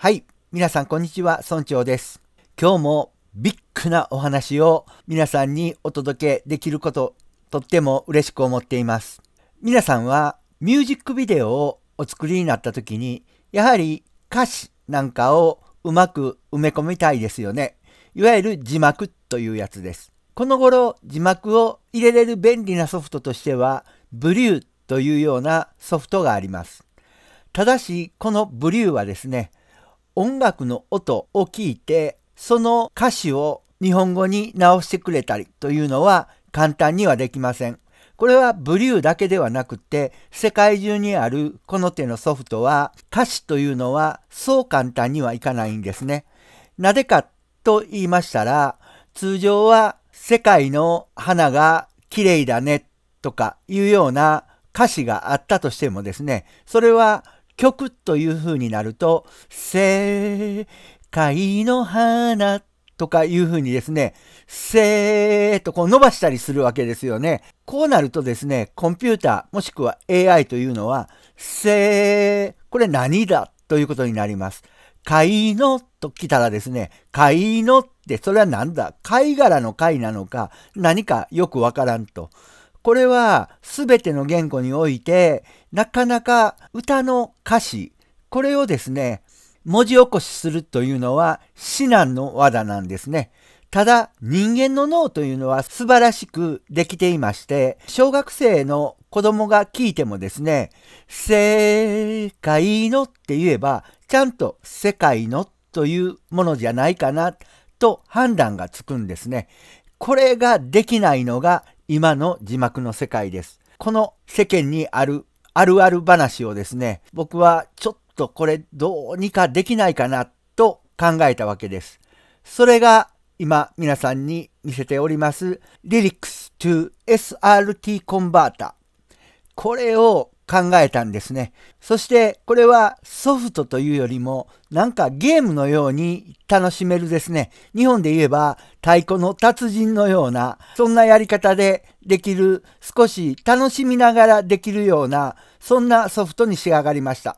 はい。皆さん、こんにちは。村長です。今日もビッグなお話を皆さんにお届けできること、とっても嬉しく思っています。皆さんはミュージックビデオをお作りになった時に、やはり歌詞なんかをうまく埋め込みたいですよね。いわゆる字幕というやつです。この頃、字幕を入れれる便利なソフトとしては、ブリューというようなソフトがあります。ただし、このブリューはですね、音楽の音を聞いて、その歌詞を日本語に直してくれたりというのは簡単にはできません。これはブリューだけではなくて、世界中にあるこの手のソフトは歌詞というのはそう簡単にはいかないんですね。なぜかと言いましたら、通常は世界の花が綺麗だねとかいうような歌詞があったとしてもですね、それは曲という風になると、世界の花とかいう風にですね、せーとこう伸ばしたりするわけですよね。こうなるとですね、コンピューターもしくは AI というのは、せー、これ何だということになります。貝のと来たらですね、貝のってそれは何だ貝殻の貝なのか何かよくわからんと。これは全ての言語においてなかなか歌の歌詞、これをですね、文字起こしするというのは至難の技なんですね。ただ人間の脳というのは素晴らしくできていまして、小学生の子供が聞いてもですね、世界のって言えば、ちゃんと世界のというものじゃないかなと判断がつくんですね。これができないのが今の字幕の世界です。この世間にあるあるある話をですね、僕はちょっとこれどうにかできないかなと考えたわけです。それが今皆さんに見せております Lyrics to SRT コンバータ。これを考えたんですね。そしてこれはソフトというよりもなんかゲームのように楽しめるですね。日本で言えば太鼓の達人のようなそんなやり方でできる少し楽しみながらできるようなそんなソフトに仕上がりました。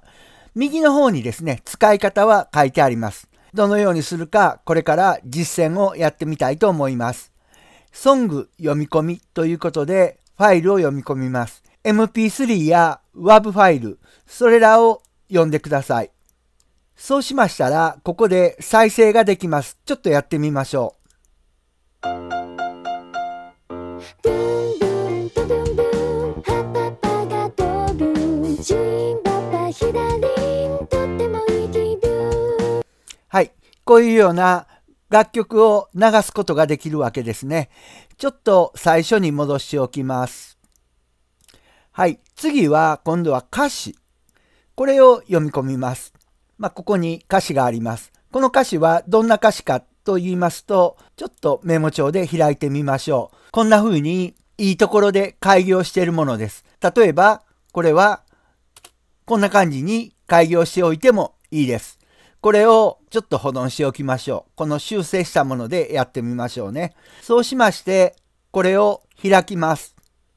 右の方にですね使い方は書いてあります。どのようにするかこれから実践をやってみたいと思います。ソング読み込みということでファイルを読み込みます。MP3 や WAV ファイル、それらを読んでください。そうしましたら、ここで再生ができます。ちょっとやってみましょう。はい。こういうような楽曲を流すことができるわけですね。ちょっと最初に戻しておきます。はい。次は、今度は歌詞。これを読み込みます。まあ、ここに歌詞があります。この歌詞はどんな歌詞かと言いますと、ちょっとメモ帳で開いてみましょう。こんな風に、いいところで開業しているものです。例えば、これは、こんな感じに開業しておいてもいいです。これをちょっと保存しておきましょう。この修正したものでやってみましょうね。そうしまして、これを開きます。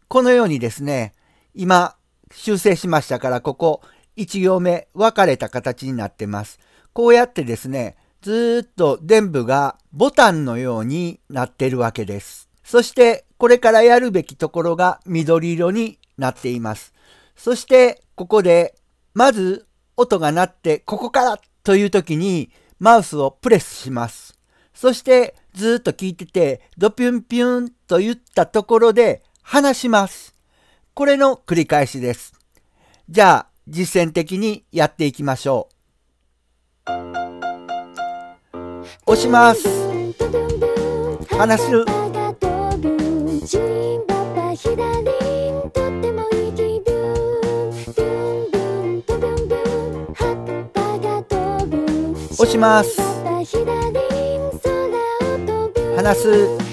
このようにですね、今、修正しましたから、ここ、1行目、分かれた形になってます。こうやってですね、ずっと全部がボタンのようになってるわけです。そして、これからやるべきところが緑色になっています。そして、ここで、まず、音が鳴って、ここからという時に、マウスをプレスします。そして、ずっと聞いてて、ドピュンピュンと言ったところで、離します。これの繰り返しです。じゃあ、実践的にやっていきましょう。押します。話す。押します。話す。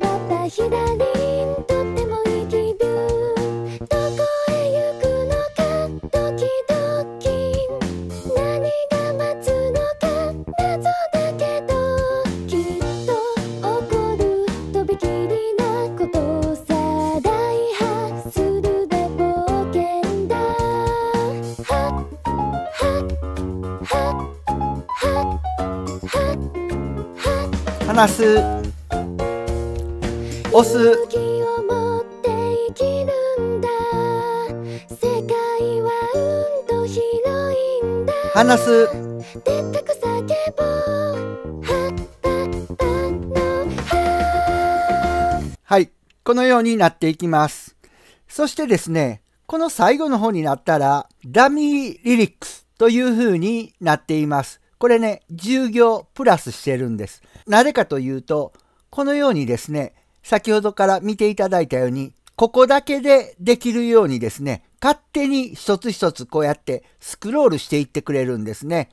ますオス話すはいこのようになっていきますそしてですねこの最後の方になったらダミーリリックスというふうになっていますこれね、10行プラスしてるんです。なぜかというと、このようにですね、先ほどから見ていただいたように、ここだけでできるようにですね、勝手に一つ一つこうやってスクロールしていってくれるんですね。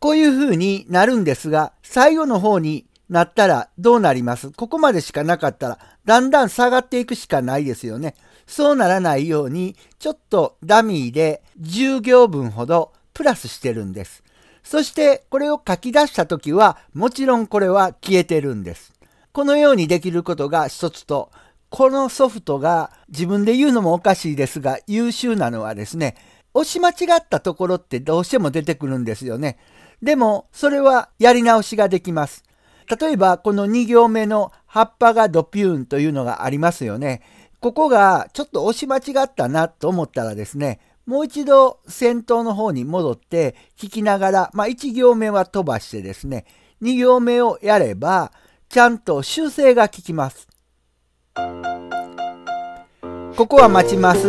こういう風になるんですが、最後の方になったらどうなりますここまでしかなかったら、だんだん下がっていくしかないですよね。そうならないように、ちょっとダミーで10行分ほどプラスしてるんです。そしてこれを書き出した時はもちろんこれは消えてるんです。このようにできることが一つと、このソフトが自分で言うのもおかしいですが優秀なのはですね、押し間違ったところってどうしても出てくるんですよね。でもそれはやり直しができます。例えばこの2行目の葉っぱがドピューンというのがありますよね。ここがちょっと押し間違ったなと思ったらですね、もう一度先頭の方に戻って聞きながら、まあ、1行目は飛ばしてですね、2行目をやれば、ちゃんと修正が効きます。ここは待ちます。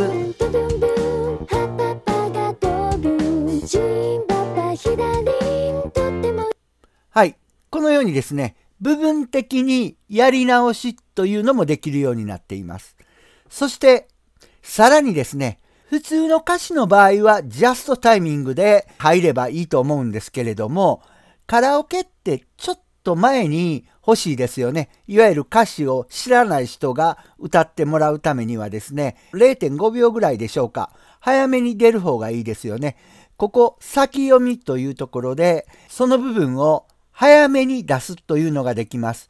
はい。このようにですね、部分的にやり直しというのもできるようになっています。そして、さらにですね、普通の歌詞の場合はジャストタイミングで入ればいいと思うんですけれども、カラオケってちょっと前に欲しいですよね。いわゆる歌詞を知らない人が歌ってもらうためにはですね、0.5秒ぐらいでしょうか。早めに出る方がいいですよね。ここ、先読みというところで、その部分を早めに出すというのができます。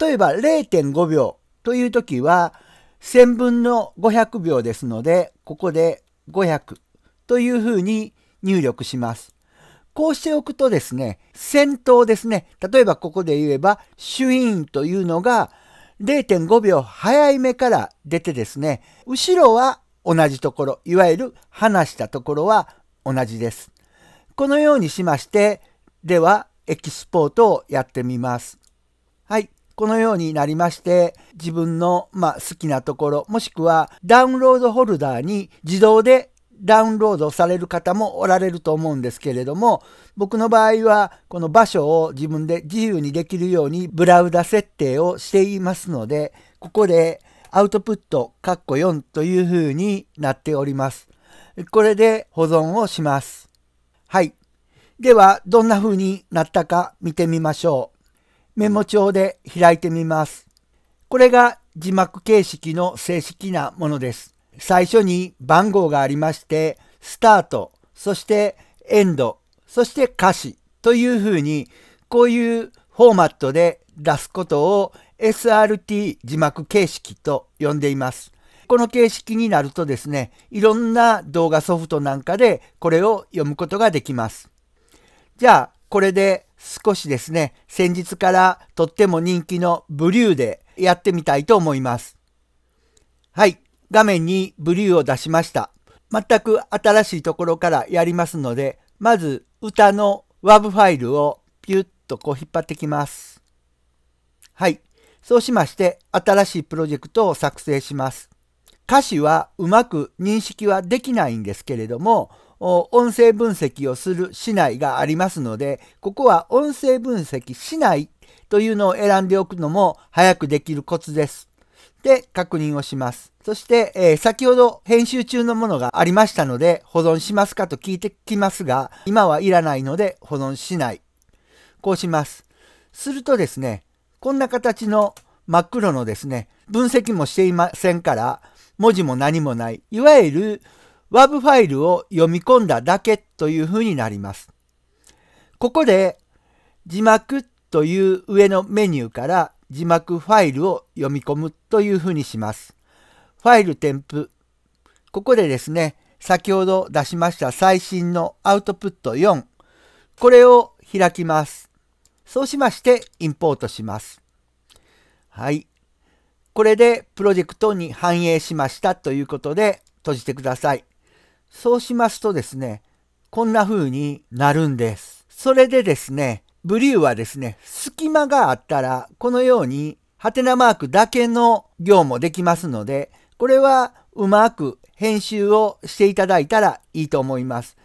例えば0.5秒という時は、1000分の500秒ですので、ここで500というふうに入力します。こうしておくとですね、先頭ですね。例えばここで言えば、シュイーンというのが0.5秒早い目から出てですね、後ろは同じところ、いわゆる離したところは同じです。このようにしまして、ではエキスポートをやってみます。はい。このようになりまして、自分の、ま好きなところ、もしくはダウンロードホルダーに自動でダウンロードされる方もおられると思うんですけれども、僕の場合はこの場所を自分で自由にできるようにブラウザ設定をしていますので、ここでアウトプット4という風になっております。これで保存をします。はい。では、どんな風になったか見てみましょう。メモ帳で開いてみます。これが字幕形式の正式なものです。最初に番号がありまして、スタート、そしてエンド、そして歌詞というふうに、こういうフォーマットで出すことを SRT 字幕形式と呼んでいます。この形式になるとですね、いろんな動画ソフトなんかでこれを読むことができます。じゃあ、これで少しですね、先日からとっても人気のブリューでやってみたいと思います。はい、画面にブリューを出しました。全く新しいところからやりますので、まず歌の WAV ファイルをピュッとこう引っ張ってきます。はい。そうしまして、新しいプロジェクトを作成します。歌詞はうまく認識はできないんですけれども、音声分析をするしないがありますので、ここは音声分析しないというのを選んでおくのも早くできるコツです。で、確認をします。そして、えー、先ほど編集中のものがありましたので、保存しますかと聞いてきますが、今はいらないので保存しない。こうします。するとですね、こんな形の真っ黒のですね、分析もしていませんから、文字も何もない、いわゆる WAV ファイルを読み込んだだけというふうになります。ここで字幕という上のメニューから字幕ファイルを読み込むというふうにします。ファイル添付。ここでですね、先ほど出しました最新のアウトプット4。これを開きます。そうしましてインポートします。はい。これでプロジェクトに反映しましたということで閉じてください。そうしますとですね、こんな風になるんです。それでですね、ブリューはですね、隙間があったら、このように、ハテナマークだけの行もできますので、これはうまく編集をしていただいたらいいと思います。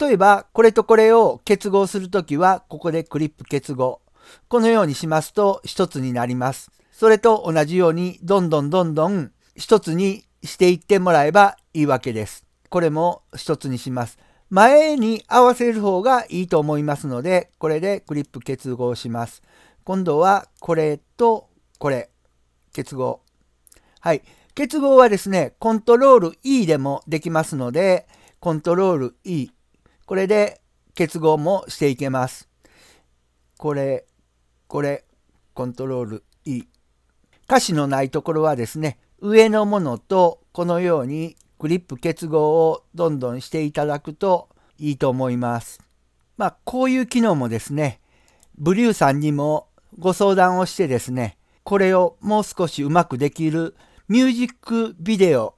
例えば、これとこれを結合するときは、ここでクリップ結合。このようにしますと、一つになります。それと同じように、どんどんどんどん一つにしていってもらえばいいわけです。これも一つにします。前に合わせる方がいいと思いますので、これでクリップ結合します。今度はこれとこれ、結合。はい。結合はですね、コントロール E でもできますので、コントロール E。これで結合もしていけます。これ、これ、コントロール E。歌詞のないところはですね、上のものとこのようにグリップ結合をどんどんしていただくといいと思います。まあ、こういう機能もですね、ブリューさんにもご相談をしてですね、これをもう少しうまくできるミュージックビデオ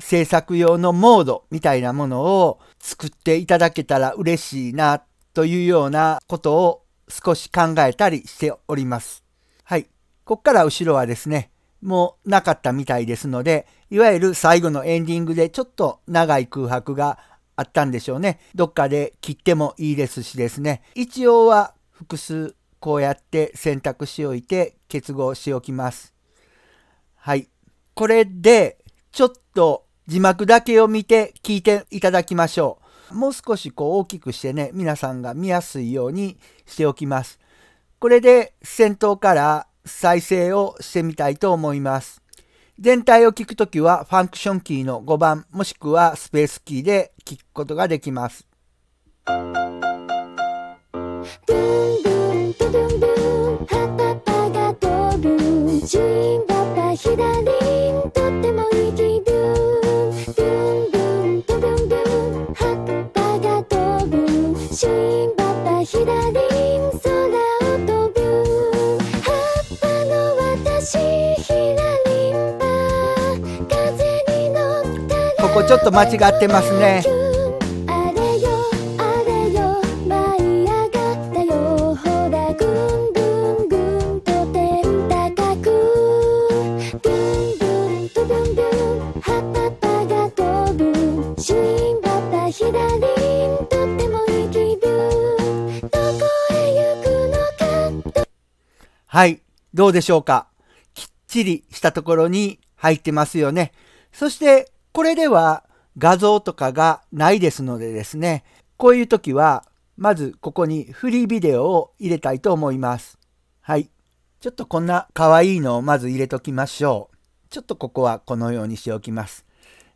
制作用のモードみたいなものを作っていただけたら嬉しいなというようなことを少し考えたりしております。はい。こっから後ろはですね、もなかったみたいですので、いわゆる最後のエンディングでちょっと長い空白があったんでしょうね。どっかで切ってもいいですしですね。一応は複数こうやって選択しておいて結合しておきます。はい。これでちょっと字幕だけを見て聞いていただきましょう。もう少しこう大きくしてね、皆さんが見やすいようにしておきます。これで先頭から再生をしてみたいと思います。全体を聞くときはファンクションキーの5番もしくはスペースキーで聞くことができます。ンンンンが飛ぶ左とってもこちょっと間違ってますねはい。どうでしょうかきっちりしたところに入ってますよね。そして、これでは画像とかがないですのでですね、こういう時は、まずここにフリービデオを入れたいと思います。はい。ちょっとこんな可愛いのをまず入れときましょう。ちょっとここはこのようにしておきます。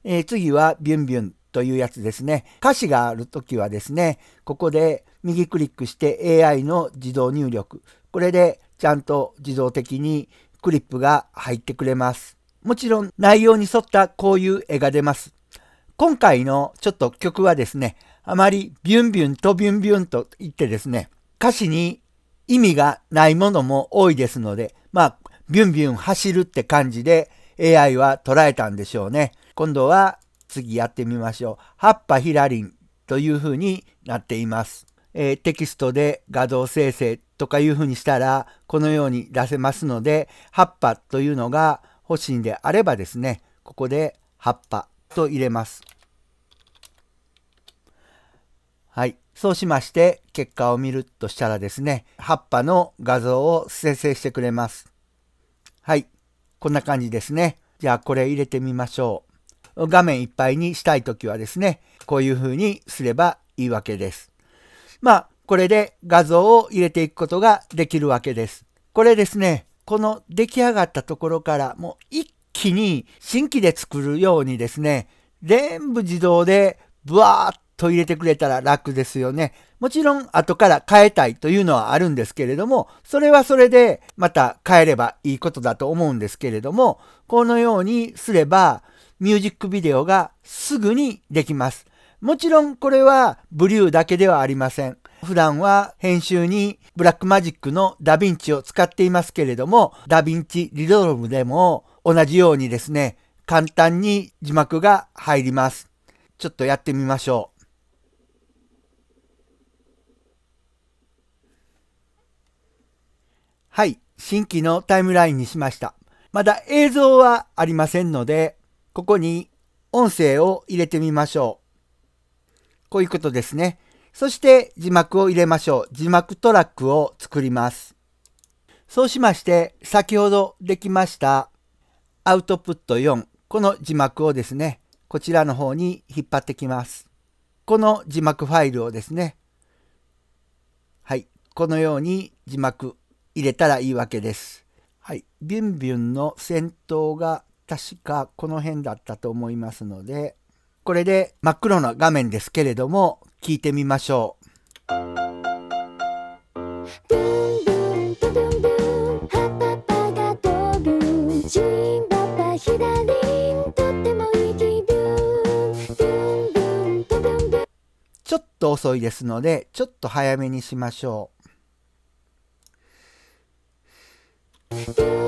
えー、次はビュンビュンというやつですね。歌詞がある時はですね、ここで右クリックして AI の自動入力。これでちゃんと自動的にクリップが入ってくれます。もちろん内容に沿ったこういう絵が出ます。今回のちょっと曲はですね、あまりビュンビュンとビュンビュンと言ってですね、歌詞に意味がないものも多いですので、まあ、ビュンビュン走るって感じで AI は捉えたんでしょうね。今度は次やってみましょう。葉っぱヒラリンという風になっています。えー、テキストで画像生成とかいう風にしたらこのように出せますので、葉っぱというのが欲しいんであればですね、ここで葉っぱと入れます。はい。そうしまして、結果を見るとしたらですね、葉っぱの画像を生成してくれます。はい。こんな感じですね。じゃあ、これ入れてみましょう。画面いっぱいにしたいときはですね、こういう風にすればいいわけです。まあ、これで画像を入れていくことができるわけです。これですね、この出来上がったところからもう一気に新規で作るようにですね、全部自動でブワーッと入れてくれたら楽ですよね。もちろん後から変えたいというのはあるんですけれども、それはそれでまた変えればいいことだと思うんですけれども、このようにすればミュージックビデオがすぐにできます。もちろんこれはブリューだけではありません。普段は編集にブラックマジックのダヴィンチを使っていますけれども、ダヴィンチリゾルブでも同じようにですね、簡単に字幕が入ります。ちょっとやってみましょう。はい、新規のタイムラインにしました。まだ映像はありませんので、ここに音声を入れてみましょう。こういうことですね。そして字幕を入れましょう。字幕トラックを作ります。そうしまして、先ほどできましたアウトプット4、この字幕をですね、こちらの方に引っ張ってきます。この字幕ファイルをですね、はい、このように字幕入れたらいいわけです。はい、ビュンビュンの先頭が確かこの辺だったと思いますので、これで真っ黒な画面ですけれども、聞いてみましょう。ンとってもいいンンンンちょっと遅いですのでちょっと早めにしましょう。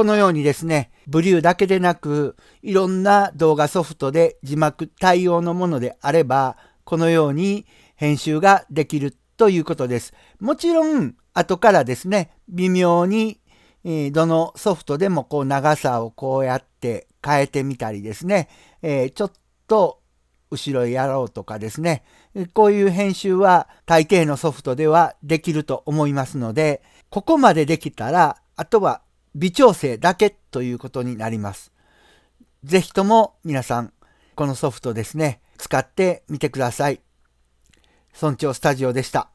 このようにですね、ブリューだけでなく、いろんな動画ソフトで字幕対応のものであれば、このように編集ができるということです。もちろん、後からですね、微妙に、えどのソフトでもこう長さをこうやって変えてみたりですね、えちょっと後ろやろうとかですね、こういう編集は大抵のソフトではできると思いますので、ここまでできたら、あとは微調整だけということになります。ぜひとも皆さん、このソフトですね、使ってみてください。村長スタジオでした。